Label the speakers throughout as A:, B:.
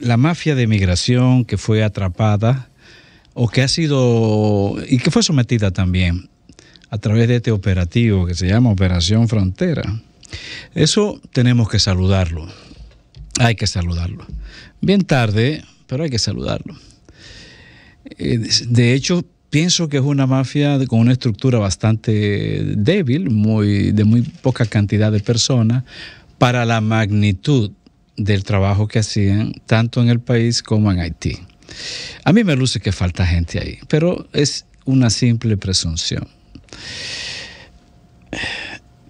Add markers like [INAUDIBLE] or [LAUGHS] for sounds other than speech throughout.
A: la mafia de migración que fue atrapada o que ha sido y que fue sometida también a través de este operativo que se llama Operación Frontera. Eso tenemos que saludarlo. Hay que saludarlo. Bien tarde, pero hay que saludarlo. Eh, de hecho, pienso que es una mafia con una estructura bastante débil, muy, de muy poca cantidad de personas, para la magnitud del trabajo que hacían tanto en el país como en Haití. A mí me luce que falta gente ahí, pero es una simple presunción.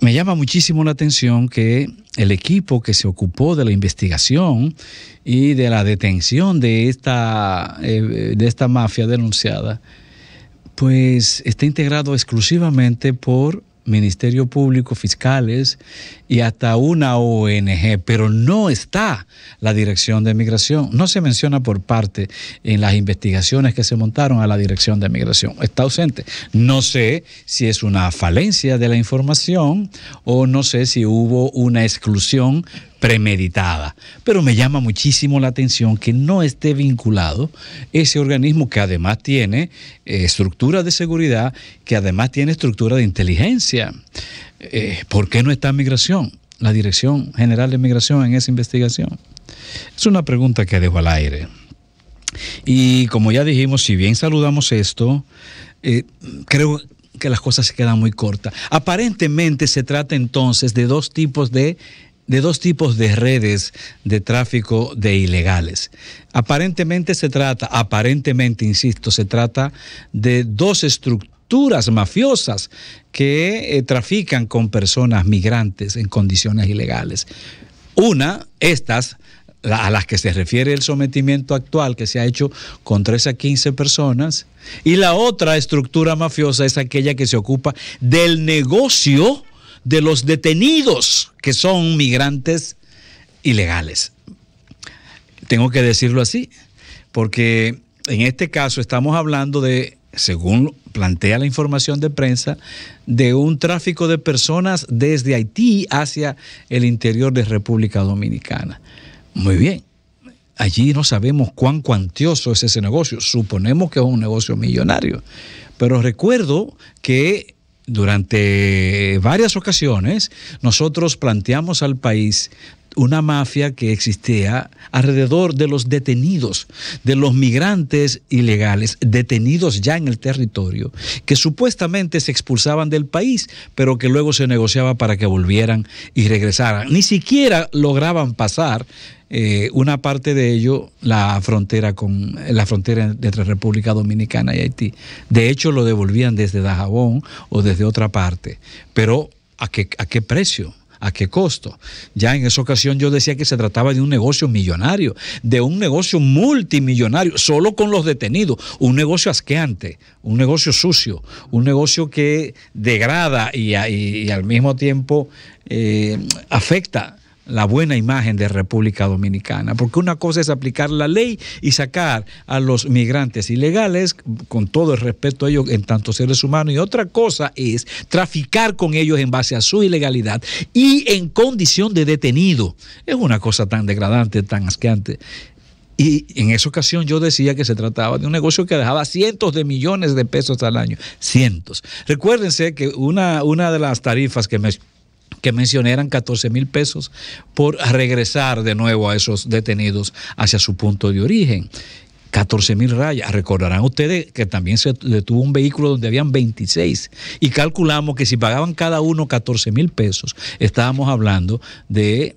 A: Me llama muchísimo la atención que el equipo que se ocupó de la investigación y de la detención de esta, eh, de esta mafia denunciada, pues está integrado exclusivamente por Ministerio Público, fiscales y hasta una ONG, pero no está la Dirección de Migración. No se menciona por parte en las investigaciones que se montaron a la Dirección de Migración. Está ausente. No sé si es una falencia de la información o no sé si hubo una exclusión premeditada. Pero me llama muchísimo la atención que no esté vinculado ese organismo que además tiene eh, estructura de seguridad, que además tiene estructura de inteligencia. Eh, ¿Por qué no está migración? La Dirección General de Migración en esa investigación. Es una pregunta que dejo al aire. Y como ya dijimos, si bien saludamos esto, eh, creo que las cosas se quedan muy cortas. Aparentemente se trata entonces de dos tipos de de dos tipos de redes de tráfico de ilegales. Aparentemente se trata, aparentemente, insisto, se trata de dos estructuras mafiosas que eh, trafican con personas migrantes en condiciones ilegales. Una, estas, a las que se refiere el sometimiento actual que se ha hecho con 13 a 15 personas, y la otra estructura mafiosa es aquella que se ocupa del negocio de los detenidos que son migrantes ilegales. Tengo que decirlo así, porque en este caso estamos hablando de, según plantea la información de prensa, de un tráfico de personas desde Haití hacia el interior de República Dominicana. Muy bien, allí no sabemos cuán cuantioso es ese negocio, suponemos que es un negocio millonario, pero recuerdo que durante varias ocasiones nosotros planteamos al país una mafia que existía alrededor de los detenidos, de los migrantes ilegales detenidos ya en el territorio, que supuestamente se expulsaban del país, pero que luego se negociaba para que volvieran y regresaran. Ni siquiera lograban pasar eh, una parte de ello la frontera con la frontera entre República Dominicana y Haití. De hecho, lo devolvían desde Dajabón o desde otra parte. Pero ¿a qué, a qué precio? ¿A qué costo? Ya en esa ocasión yo decía que se trataba de un negocio millonario, de un negocio multimillonario, solo con los detenidos, un negocio asqueante, un negocio sucio, un negocio que degrada y, al mismo tiempo eh, afecta la buena imagen de República Dominicana, porque una cosa es aplicar la ley y sacar a los migrantes ilegales, con todo el respeto a ellos en tanto seres humanos, y otra cosa es traficar con ellos en base a su ilegalidad y en condición de detenido. Es una cosa tan degradante, tan asqueante. Y en esa ocasión yo decía que se trataba de un negocio que dejaba cientos de millones de pesos al año. Cientos. Recuérdense que una, una de las tarifas que me que mencioné eran 14 mil pesos por regresar de nuevo a esos detenidos hacia su punto de origen. 14 mil rayas. Recordarán ustedes que también se detuvo un vehículo donde habían 26 y calculamos que si pagaban cada uno 14 mil pesos, estábamos hablando de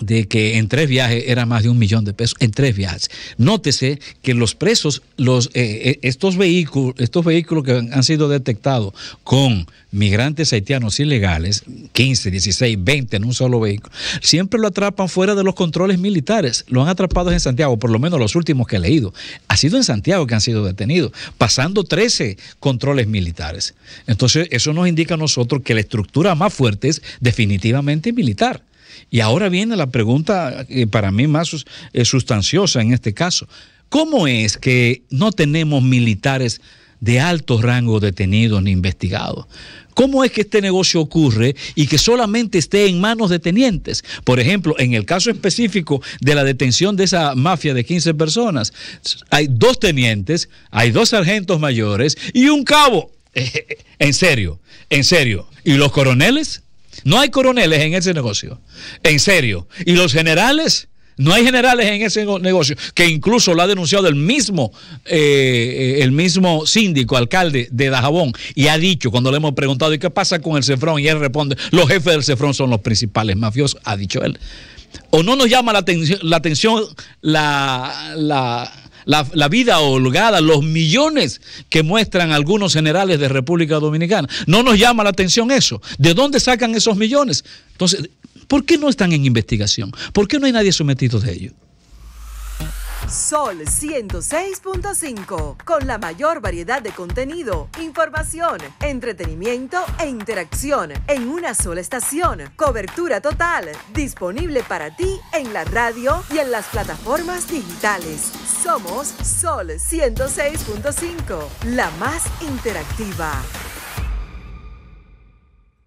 A: de que en tres viajes era más de un millón de pesos, en tres viajes. Nótese que los presos, los, eh, eh, estos, vehículos, estos vehículos que han sido detectados con migrantes haitianos ilegales, 15, 16, 20 en un solo vehículo, siempre lo atrapan fuera de los controles militares. Lo han atrapado en Santiago, por lo menos los últimos que he leído. Ha sido en Santiago que han sido detenidos, pasando 13 controles militares. Entonces, eso nos indica a nosotros que la estructura más fuerte es definitivamente militar. Y ahora viene la pregunta eh, para mí más eh, sustanciosa en este caso. ¿Cómo es que no tenemos militares de alto rango detenidos ni investigados? ¿Cómo es que este negocio ocurre y que solamente esté en manos de tenientes? Por ejemplo, en el caso específico de la detención de esa mafia de 15 personas, hay dos tenientes, hay dos sargentos mayores y un cabo. [LAUGHS] en serio, en serio. ¿Y los coroneles? No hay coroneles en ese negocio. En serio. Y los generales, no hay generales en ese negocio, que incluso lo ha denunciado el mismo, eh, eh, el mismo síndico, alcalde de Dajabón, y ha dicho, cuando le hemos preguntado, ¿y qué pasa con el Cefrón? Y él responde, los jefes del Cefrón son los principales mafiosos, ha dicho él. O no nos llama la, atención la, la, vida holgada, los millones que muestran algunos generales de República Dominicana. No nos llama la atención eso. ¿De dónde sacan esos millones? Entonces, ¿por qué no están en investigación? ¿Por qué no hay nadie sometido de ello? Sol 106.5, con la mayor variedad de contenido, información, entretenimiento e interacción en una sola estación. Cobertura total, disponible para ti en la radio y en las plataformas digitales. Somos Sol 106.5, la más interactiva.